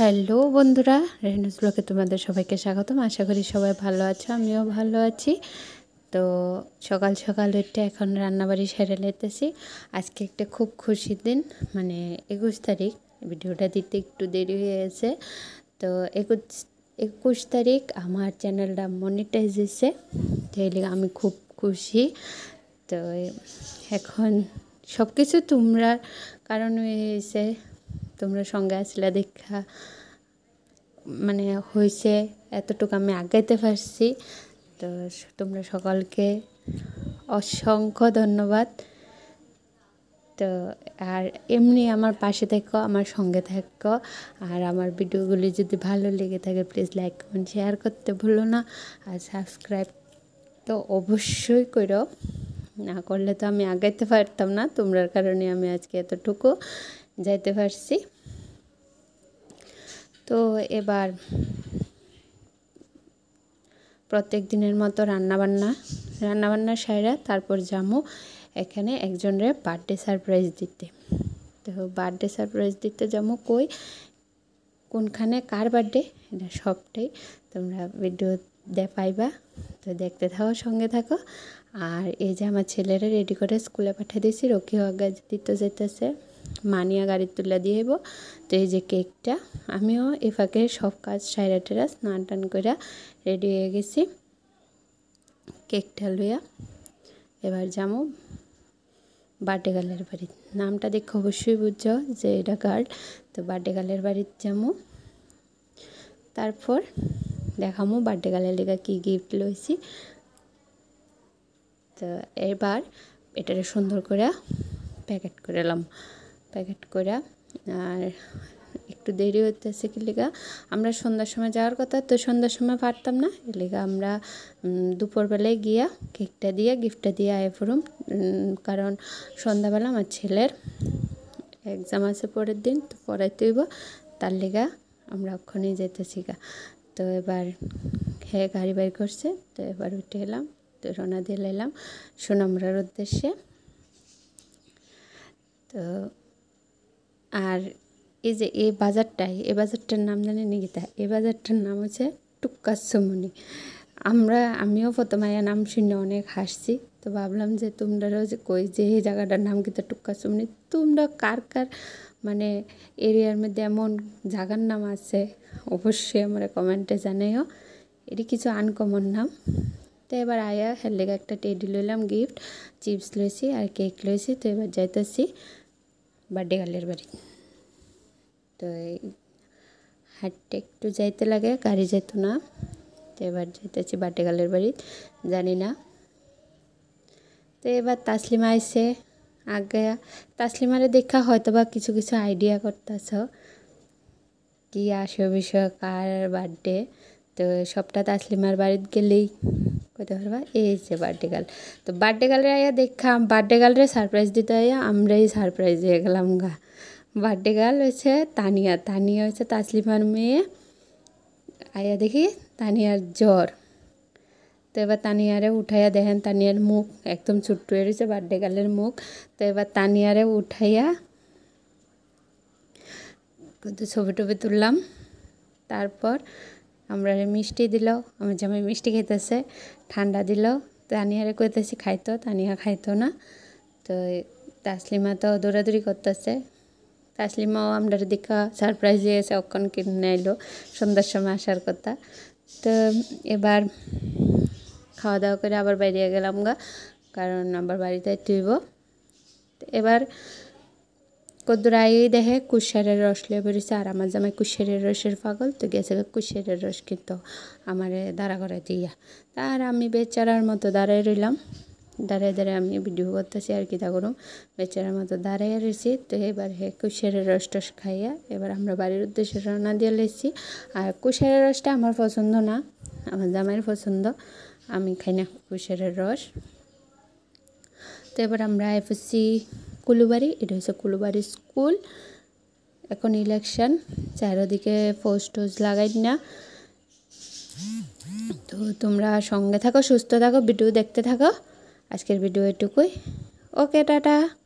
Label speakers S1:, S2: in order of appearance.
S1: hello বন্ধুরা রেহনুস ব্লকে তোমাদের সবাইকে স্বাগতম আশা করি সবাই ভালো আছো আমিও ভালো আছি তো সকাল সকাল উঠে এখন রান্নাবাড়ি সেরে নিতেছি আজকে একটা খুব খুশির দিন মানে একুশ তারিখ ভিডিওটা দিতে একটু দেরি হয়েছে তো একুশ একুশ তারিখ আমার চ্যানেলটা মনিটাইজ হয়েছে তাই আমি খুব খুশি তো এখন সব কিছু তোমরা কারণ হয়েছে তোমরা সঙ্গে আসলে দেখা মানে হয়েছে এতটুকু আমি আগাইতে পারছি তো তোমরা সকলকে অসংখ্য ধন্যবাদ তো আর এমনি আমার পাশে থাকো আমার সঙ্গে থাকো আর আমার ভিডিওগুলি যদি ভালো লেগে থাকে প্লিজ লাইক কমেন্ট শেয়ার করতে ভুলো না আর সাবস্ক্রাইব তো অবশ্যই করো না করলে তো আমি আগাইতে পারতাম না তোমরার কারণে আমি আজকে এতটুকু যাইতে পারছি তো এবার প্রত্যেক দিনের মতো রান্নাবান্না রান্নাবান্না সাইরা তারপর যামু এখানে একজনের বার্থডে সারপ্রাইজ দিতে তো বার্থডে সারপ্রাইজ দিতে যামু কই কোনখানে কার বার্থডে এটা সবটাই তোমরা ভিডিও দেখাইবা তো দেখতে থাকো সঙ্গে থাকো আর এই যে আমার ছেলেরা রেডি করে স্কুলে পাঠিয়ে দিয়েছি রক্ষী হগা দিতে যেতেছে মানিয়া গাড়ির তুলে দিয়ে এবো তো এই যে কেকটা আমিও এ ফাঁকে সব কাজ সাইরা টেরা স্নান টান করে রেডি হয়ে গেছি কেকটা লইয়া এবার যামো বার্থডে গার্লের বাড়ির নামটা দেখে অবশ্যই বুঝছো যে এটা গার্ড তো বার্থডে গার্লের বাড়ির যামো তারপর দেখামো বার্থডে গালের লেগা কী গিফট লইছি তো এবার এটারে সুন্দর করে প্যাকেট করে এলাম প্যাকেট করে আর একটু দেরি হতেছে কি লেগা আমরা সন্ধ্যার সময় যাওয়ার কথা তো সন্ধ্যার সময় পারতাম না লেগা আমরা দুপুরবেলায় গিয়া কেকটা দিয়ে গিফটটা দিয়ে আয় পড়ুম কারণ সন্ধ্যাবেলা আমার ছেলের এক্সাম আছে পরের দিন তো পড়াইতে হইব তার লেগা আমরা ওখানেই যেতেছি গা তো এবার হে গাড়ি বাই করছে তো এবার উঠে এলাম তো রোনা দিয়ে এলাম সুনামরার উদ্দেশ্যে তো আর এই যে এই বাজারটাই এ বাজারটার নাম জানি নিগিতা এ বাজারটার নাম হচ্ছে সুমনি আমরা আমিও আয়া নাম শুনে অনেক হাসছি তো ভাবলাম যে তোমরাও যে কই যে এই জায়গাটার নাম কিন্তু সুমনি তোমরা কার কার মানে এরিয়ার মধ্যে এমন জাগার নাম আছে অবশ্যই আমরা কমেন্টে জানাইও এটি কিছু আনকমন নাম তো এবার আয়া হের লেগে একটা টেডি লইলাম গিফট চিপস লইছি আর কেক লইছি তো এবার যাইতেছি বার্থডে গার্লের বাড়ি তো এই হাটটা একটু যাইতে লাগে গাড়ি যেত না তো এবার যাইতেছি বার্থডে গার্লের বাড়ি জানি না তো এবার তাসলিমা আইসে আগে তাসলিমারে দেখা হয়তো বা কিছু কিছু আইডিয়া করতেছ কি আসো বিষয় কার বার্থডে তো সবটা তাসলিমার বাড়িতে গেলেই কইতে পারবা এই যে বার্থডে গাল তো বার্থডে গালের আইয়া দেখা বার্থডে গার্লরে সারপ্রাইজ দিতে আইয়া আমরাই সারপ্রাইজ দিয়ে গেলাম গা বার্থডে গাল হয়েছে তানিয়া তানিয়া হয়েছে তাসলিমার মেয়ে আইয়া দেখি তানিয়ার জ্বর তো এবার তানিয়ারে উঠাইয়া দেখেন তানিয়ার মুখ একদম ছোট্ট হয়ে রয়েছে বার্থডে গার্লের মুখ তো এবার তানিয়ারে উঠাইয়া ছবি টবি তুললাম তারপর আমরা মিষ্টি দিল আমার জামাই মিষ্টি খেতেছে ঠান্ডা দিল তানিয়ারে কইতেছি খাইতো তানিয়া খাইতো না তো তাসলিমা তো দৌড়াদৌড়ি করতেছে তাসলিমাও আমরা দেখা সারপ্রাইজ দিয়েছে অক্ষণ কিনে এলো সন্ধ্যার সময় আসার কথা তো এবার খাওয়া দাওয়া করে আবার বেরিয়ে গেলাম গা কারণ আবার বাড়িতে তুইব এবার কদ্দুরাই দেখে কুশারের রস লিয়ে পড়েছে আর আমার জামাই কুশারের রসের পাগল তো গেছে কুশারের রস কিন্তু আমার দাঁড়া করে দিয়া তার আমি বেচারার মতো দাঁড়ায় রইলাম দাঁড়ায় দাঁড়ায় আমি ভিডিও করতেছি আর কি তা করুম বেচারার মতো দাঁড়াইয়া রয়েছি তো এবার হে কুশারের রস টস খাইয়া এবার আমরা বাড়ির উদ্দেশ্যে রওনা দিয়ে লেছি আর কুশারের রসটা আমার পছন্দ না আমার জামাইয়ের পছন্দ আমি খাই না কুশেরের রস তো এবার আমরা এফএসি কুলুবাড়ি এটা হচ্ছে কুলুবাড়ি স্কুল এখন ইলেকশন চারোদিকে পোস্ট টোজ লাগাই না তো তোমরা সঙ্গে থাকো সুস্থ থাকো ভিডিও দেখতে থাকো আজকের ভিডিও এটুকুই ওকে টাটা